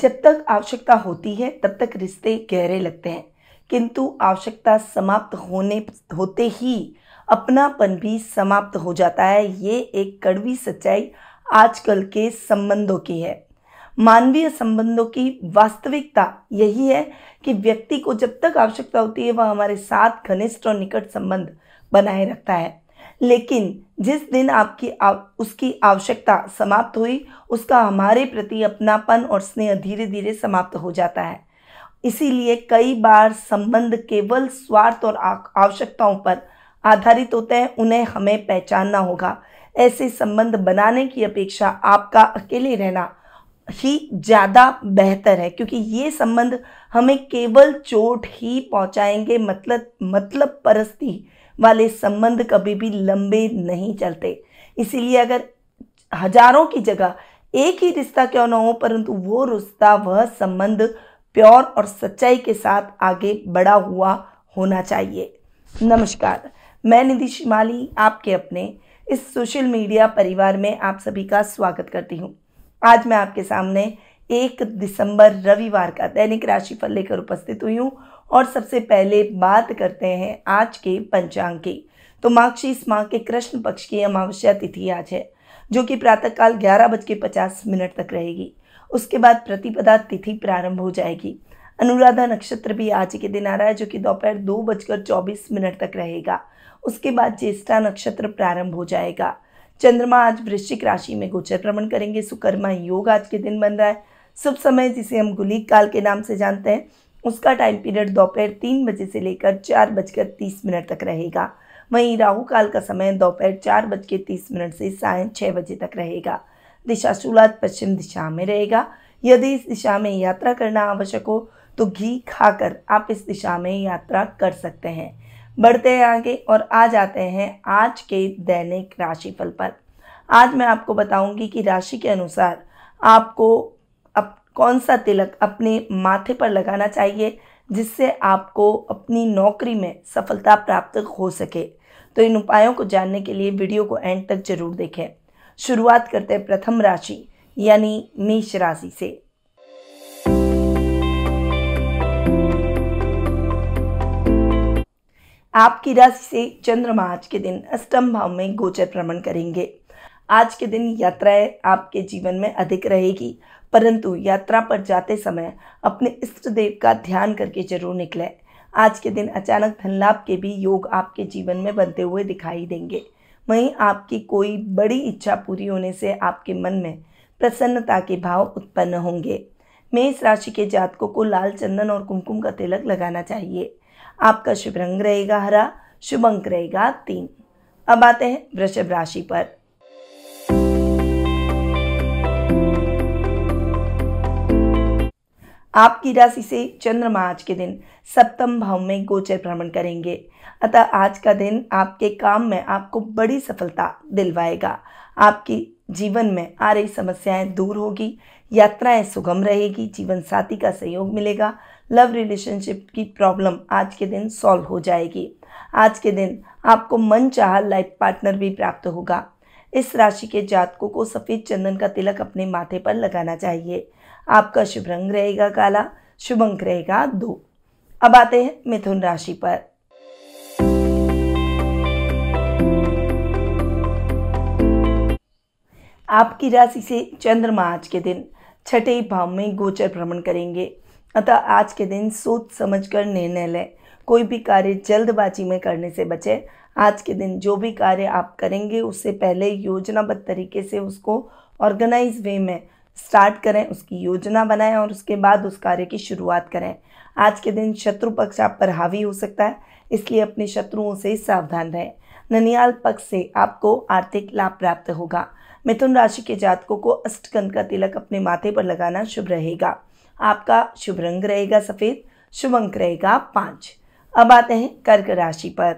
जब तक आवश्यकता होती है तब तक रिश्ते गहरे लगते हैं किंतु आवश्यकता समाप्त होने होते ही अपनापन भी समाप्त हो जाता है ये एक कड़वी सच्चाई आजकल के संबंधों की है मानवीय संबंधों की वास्तविकता यही है कि व्यक्ति को जब तक आवश्यकता होती है वह हमारे साथ घनिष्ठ और निकट संबंध बनाए रखता है लेकिन जिस दिन आपकी आव, उसकी आवश्यकता समाप्त हुई उसका हमारे प्रति अपनापन और स्नेह धीरे धीरे समाप्त हो जाता है इसीलिए कई बार संबंध केवल स्वार्थ और आवश्यकताओं पर आधारित होते हैं उन्हें हमें पहचानना होगा ऐसे संबंध बनाने की अपेक्षा आपका अकेले रहना ही ज़्यादा बेहतर है क्योंकि ये संबंध हमें केवल चोट ही पहुँचाएंगे मतलब मतलब परस्ती वाले संबंध कभी भी लंबे नहीं चलते इसीलिए अगर हजारों की जगह एक ही रिश्ता क्यों ना हो परंतु वो रिश्ता वह संबंध प्योर और सच्चाई के साथ आगे बढ़ा हुआ होना चाहिए नमस्कार मैं निधि शिमाली आपके अपने इस सोशल मीडिया परिवार में आप सभी का स्वागत करती हूँ आज मैं आपके सामने एक दिसंबर रविवार का दैनिक राशिफल लेकर उपस्थित हुई हूँ और सबसे पहले बात करते हैं आज के पंचांग की तो माक्षी इस माह के कृष्ण पक्ष की अमावस्या तिथि आज है जो कि प्रातःकाल ग्यारह बज के पचास मिनट तक रहेगी उसके बाद प्रतिपदा तिथि प्रारंभ हो जाएगी अनुराधा नक्षत्र भी आज के दिन आ रहा है जो कि दोपहर दो बजकर चौबीस मिनट तक रहेगा उसके बाद ज्येष्ठा नक्षत्र प्रारंभ हो जाएगा चंद्रमा आज वृश्चिक राशि में गोचर भ्रमण करेंगे सुकर्मा योग आज के दिन बन रहा है शुभ समय जिसे हम गुलीक काल के नाम से जानते हैं उसका टाइम पीरियड दोपहर तीन बजे से लेकर चार बजकर तीस मिनट तक रहेगा वहीं राहु काल का समय दोपहर चार बज के तीस मिनट से साय छः बजे तक रहेगा दिशा शुरुआत पश्चिम दिशा में रहेगा यदि इस दिशा में यात्रा करना आवश्यक हो तो घी खाकर आप इस दिशा में यात्रा कर सकते हैं बढ़ते हैं आगे और आ जाते हैं आज के दैनिक राशिफल पर आज मैं आपको बताऊंगी कि राशि के अनुसार आपको कौन सा तिलक अपने माथे पर लगाना चाहिए जिससे आपको अपनी नौकरी में सफलता प्राप्त हो सके तो इन उपायों को जानने के लिए वीडियो को एंड तक जरूर देखें शुरुआत करते हैं प्रथम राशि यानी मेष राशि से आपकी राशि से चंद्रमा आज के दिन अष्टम भाव में गोचर भ्रमण करेंगे आज के दिन यात्राएं आपके जीवन में अधिक रहेगी परंतु यात्रा पर जाते समय अपने इष्ट देव का ध्यान करके जरूर निकले आज के दिन अचानक धन लाभ के भी योग आपके जीवन में बनते हुए दिखाई देंगे वहीं आपकी कोई बड़ी इच्छा पूरी होने से आपके मन में प्रसन्नता के भाव उत्पन्न होंगे मेष राशि के जातकों को लाल चंदन और कुमकुम का तिलक लगाना चाहिए आपका शुभ रंग रहेगा हरा शुभ अंक रहेगा तीन अब आते हैं वृषभ राशि पर आपकी राशि से चंद्रमा आज के दिन सप्तम भाव में गोचर भ्रमण करेंगे अतः आज का दिन आपके काम में आपको बड़ी सफलता दिलवाएगा आपकी जीवन में आ रही समस्याएं दूर होगी यात्राएं सुगम रहेगी जीवन साथी का सहयोग मिलेगा लव रिलेशनशिप की प्रॉब्लम आज के दिन सॉल्व हो जाएगी आज के दिन आपको मन चाह लाइफ पार्टनर भी प्राप्त होगा इस राशि के जातकों को सफ़ेद चंदन का तिलक अपने माथे पर लगाना चाहिए आपका शुभ रंग रहेगा काला शुभ अंक रहेगा दो अब आते हैं मिथुन राशि पर आपकी राशि से चंद्रमा आज के दिन छठे भाव में गोचर भ्रमण करेंगे अतः आज के दिन सोच समझकर निर्णय लें कोई भी कार्य जल्दबाजी में करने से बचें आज के दिन जो भी कार्य आप करेंगे उससे पहले योजनाबद्ध तरीके से उसको ऑर्गेनाइज वे में स्टार्ट करें उसकी योजना बनाएं और उसके बाद उस कार्य की शुरुआत करें आज के दिन शत्रु पक्ष आप पर हावी हो सकता है इसलिए अपने शत्रुओं से सावधान रहें ननियाल पक्ष से आपको आर्थिक लाभ प्राप्त होगा मिथुन राशि के जातकों को अष्टकंद का तिलक अपने माथे पर लगाना शुभ रहेगा आपका शुभ रंग रहेगा सफ़ेद शुभ अंक रहेगा पाँच अब आते हैं कर्क राशि पर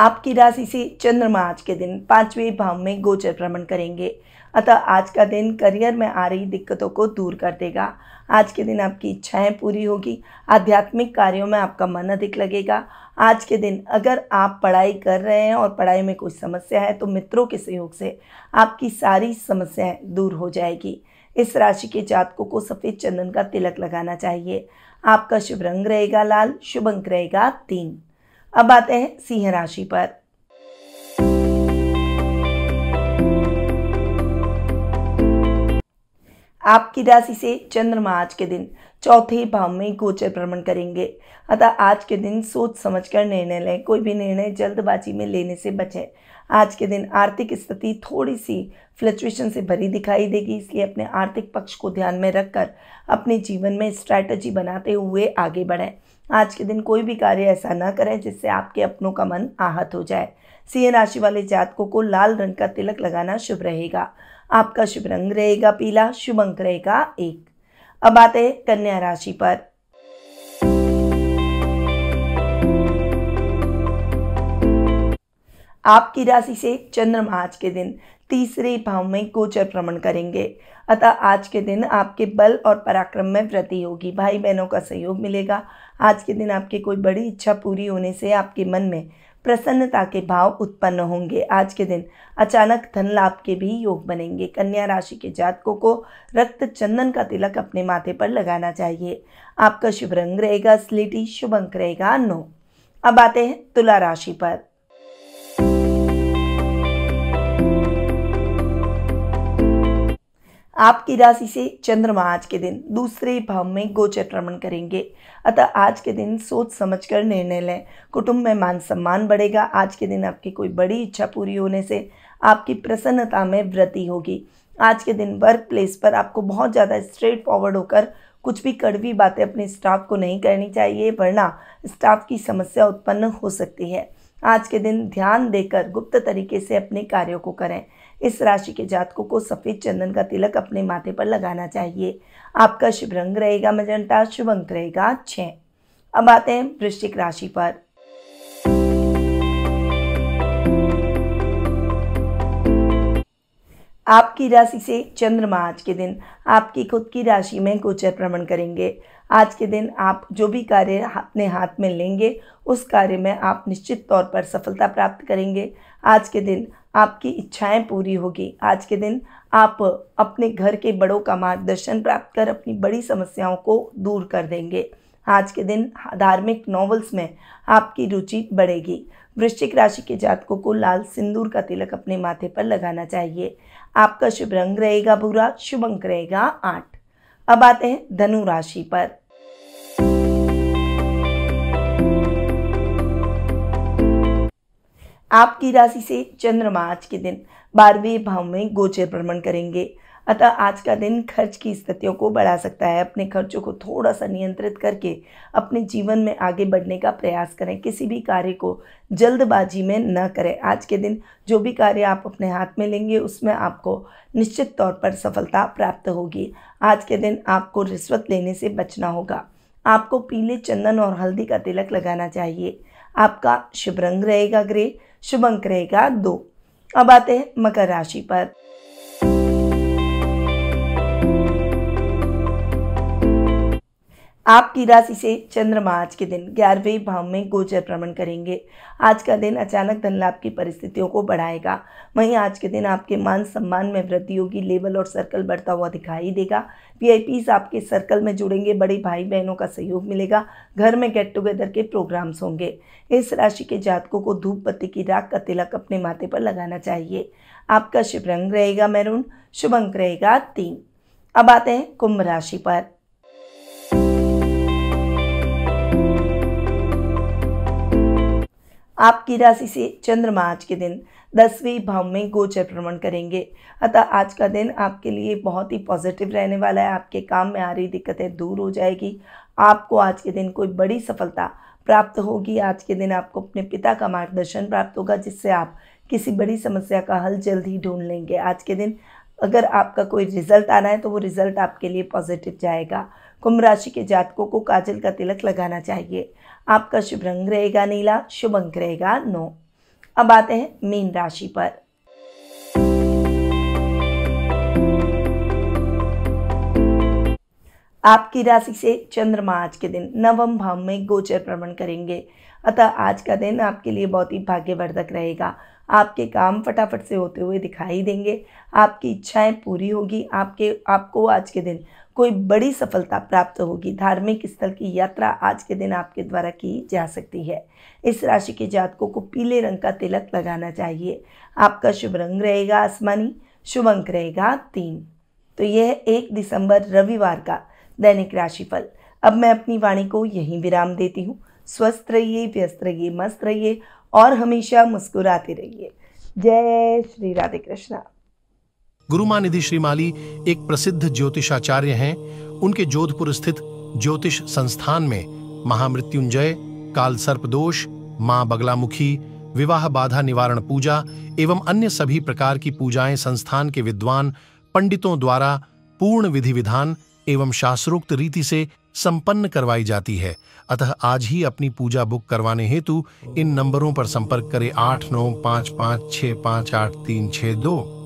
आपकी राशि से चंद्रमा आज के दिन पांचवें भाव में गोचर भ्रमण करेंगे अतः आज का दिन करियर में आ रही दिक्कतों को दूर कर देगा आज के दिन आपकी इच्छाएं पूरी होगी आध्यात्मिक कार्यों में आपका मन अधिक लगेगा आज के दिन अगर आप पढ़ाई कर रहे हैं और पढ़ाई में कोई समस्या है तो मित्रों के सहयोग से आपकी सारी समस्याएं दूर हो जाएगी इस राशि के जातकों को सफ़ेद चंदन का तिलक लगाना चाहिए आपका शुभ रंग रहेगा लाल शुभ अंक रहेगा तीन अब आते हैं सिंह राशि पर आपकी राशि से चंद्रमा आज के दिन चौथे भाव में गोचर भ्रमण करेंगे अतः आज के दिन सोच समझकर निर्णय लें कोई भी निर्णय जल्दबाजी में लेने से बचें आज के दिन आर्थिक स्थिति थोड़ी सी फ्लक्चुएशन से भरी दिखाई देगी इसलिए अपने आर्थिक पक्ष को ध्यान में रखकर अपने जीवन में स्ट्रैटेजी बनाते हुए आगे बढ़ें आज के दिन कोई भी कार्य ऐसा ना करें जिससे आपके अपनों का मन आहत हो जाए सिंह राशि वाले जातकों को लाल रंग का तिलक लगाना शुभ रहेगा आपका शुभ रंग रहेगा पीला शुभ अंक रहेगा एक अब आते हैं कन्या राशि पर आपकी राशि से चंद्रमा आज के दिन तीसरे भाव में गोचर भ्रमण करेंगे अतः आज के दिन आपके बल और पराक्रम में वृद्धि होगी भाई बहनों का सहयोग मिलेगा आज के दिन आपकी कोई बड़ी इच्छा पूरी होने से आपके मन में प्रसन्नता के भाव उत्पन्न होंगे आज के दिन अचानक धन लाभ के भी योग बनेंगे कन्या राशि के जातकों को रक्त चंदन का तिलक अपने माथे पर लगाना चाहिए आपका शुभ रंग रहेगा स्लेटी शुभ अंक रहेगा नौ अब आते हैं तुला राशि पर आपकी राशि से चंद्रमा आज के दिन दूसरे भाव में गोचर भ्रमण करेंगे अतः आज के दिन सोच समझकर निर्णय लें कुटुंब में मान सम्मान बढ़ेगा आज के दिन आपकी कोई बड़ी इच्छा पूरी होने से आपकी प्रसन्नता में वृद्धि होगी आज के दिन वर्क प्लेस पर आपको बहुत ज़्यादा स्ट्रेट फॉरवर्ड होकर कुछ भी कड़वी बातें अपने स्टाफ को नहीं करनी चाहिए वरना स्टाफ की समस्या उत्पन्न हो सकती है आज के दिन ध्यान देकर गुप्त तरीके से अपने कार्यों को करें इस राशि के जातकों को सफ़ेद चंदन का तिलक अपने माथे पर लगाना चाहिए आपका शुभ रंग रहेगा मजंटा शुभ अंक रहेगा छः अब आते हैं वृश्चिक राशि पर आपकी राशि से चंद्रमा आज के दिन आपकी खुद की राशि में गोचर भ्रमण करेंगे आज के दिन आप जो भी कार्य अपने हाथ में लेंगे उस कार्य में आप निश्चित तौर पर सफलता प्राप्त करेंगे आज के दिन आपकी इच्छाएं पूरी होगी आज के दिन आप अपने घर के बड़ों का मार्गदर्शन प्राप्त कर अपनी बड़ी समस्याओं को दूर कर देंगे आज के दिन धार्मिक नॉवेल्स में आपकी रुचि बढ़ेगी वृश्चिक राशि के जातकों को लाल सिंदूर का तिलक अपने माथे पर लगाना चाहिए आपका शुभ रंग रहेगा भूरा शुभ अंक रहेगा आठ अब आते हैं धनु राशि पर आपकी राशि से चंद्रमा आज के दिन बारहवें भाव में गोचर भ्रमण करेंगे अतः आज का दिन खर्च की स्थितियों को बढ़ा सकता है अपने खर्चों को थोड़ा सा नियंत्रित करके अपने जीवन में आगे बढ़ने का प्रयास करें किसी भी कार्य को जल्दबाजी में न करें आज के दिन जो भी कार्य आप अपने हाथ में लेंगे उसमें आपको निश्चित तौर पर सफलता प्राप्त होगी आज के दिन आपको रिश्वत लेने से बचना होगा आपको पीले चंदन और हल्दी का तिलक लगाना चाहिए आपका शुभ रंग रहेगा ग्रे शुभ अंक रहेगा दो अब आते हैं मकर राशि पर आपकी राशि से चंद्रमा आज के दिन ग्यारहवें भाव में गोचर भ्रमण करेंगे आज का दिन अचानक धन लाभ की परिस्थितियों को बढ़ाएगा वहीं आज के दिन आपके मान सम्मान में वृद्धि होगी लेवल और सर्कल बढ़ता हुआ दिखाई देगा वी आपके सर्कल में जुड़ेंगे बड़े भाई बहनों का सहयोग मिलेगा घर में गेट टुगेदर के प्रोग्राम्स होंगे इस राशि के जातकों को धूप पत्ती की राख का तिलक अपने माथे पर लगाना चाहिए आपका शुभ रंग रहेगा मैरून शुभ अंक रहेगा तीन अब आते हैं कुंभ राशि पर आपकी राशि से चंद्रमा आज के दिन दसवें भाव में गोचर भ्रमण करेंगे अतः आज का दिन आपके लिए बहुत ही पॉजिटिव रहने वाला है आपके काम में आ रही दिक्कतें दूर हो जाएगी आपको आज के दिन कोई बड़ी सफलता प्राप्त होगी आज के दिन आपको अपने पिता का मार्गदर्शन प्राप्त होगा जिससे आप किसी बड़ी समस्या का हल जल्द ही ढूंढ लेंगे आज के दिन अगर आपका कोई रिजल्ट आना है तो वो रिज़ल्ट आपके लिए पॉजिटिव जाएगा कुंभ राशि के जातकों को काजल का तिलक लगाना चाहिए आपका शुभ रंग रहेगा नीला शुभ अंक रहेगा नौ अब आते हैं मीन राशि पर आपकी राशि से चंद्रमा आज के दिन नवम भाव में गोचर भ्रमण करेंगे अतः आज का दिन आपके लिए बहुत ही भाग्यवर्धक रहेगा आपके काम फटाफट से होते हुए दिखाई देंगे आपकी इच्छाएं पूरी होगी आपके आपको आज के दिन कोई बड़ी सफलता प्राप्त होगी धार्मिक स्थल की यात्रा आज के दिन आपके द्वारा की जा सकती है इस राशि के जातकों को पीले रंग का तिलक लगाना चाहिए आपका शुभ रंग रहेगा आसमानी शुभ अंक रहेगा तीन तो यह एक दिसंबर रविवार का दैनिक राशिफल अब मैं अपनी वाणी को यहीं विराम देती हूँ स्वस्थ रहिए व्यस्त रहिए मस्त रहिए और हमेशा मुस्कुराते रहिए जय श्री राधे कृष्णा गुरुमानिधि श्रीमाली एक प्रसिद्ध ज्योतिषाचार्य हैं उनके जोधपुर स्थित ज्योतिष संस्थान में महामृत्युंजय काल माँ मां बगलामुखी विवाह बाधा निवारण पूजा एवं अन्य सभी प्रकार की पूजाएं संस्थान के विद्वान पंडितों द्वारा पूर्ण विधि विधान एवं शास्त्रोक्त रीति से संपन्न करवाई जाती है अतः आज ही अपनी पूजा बुक करवाने हेतु इन नंबरों पर संपर्क करें आठ नौ पाँच पाँच छः पाँच आठ तीन छः दो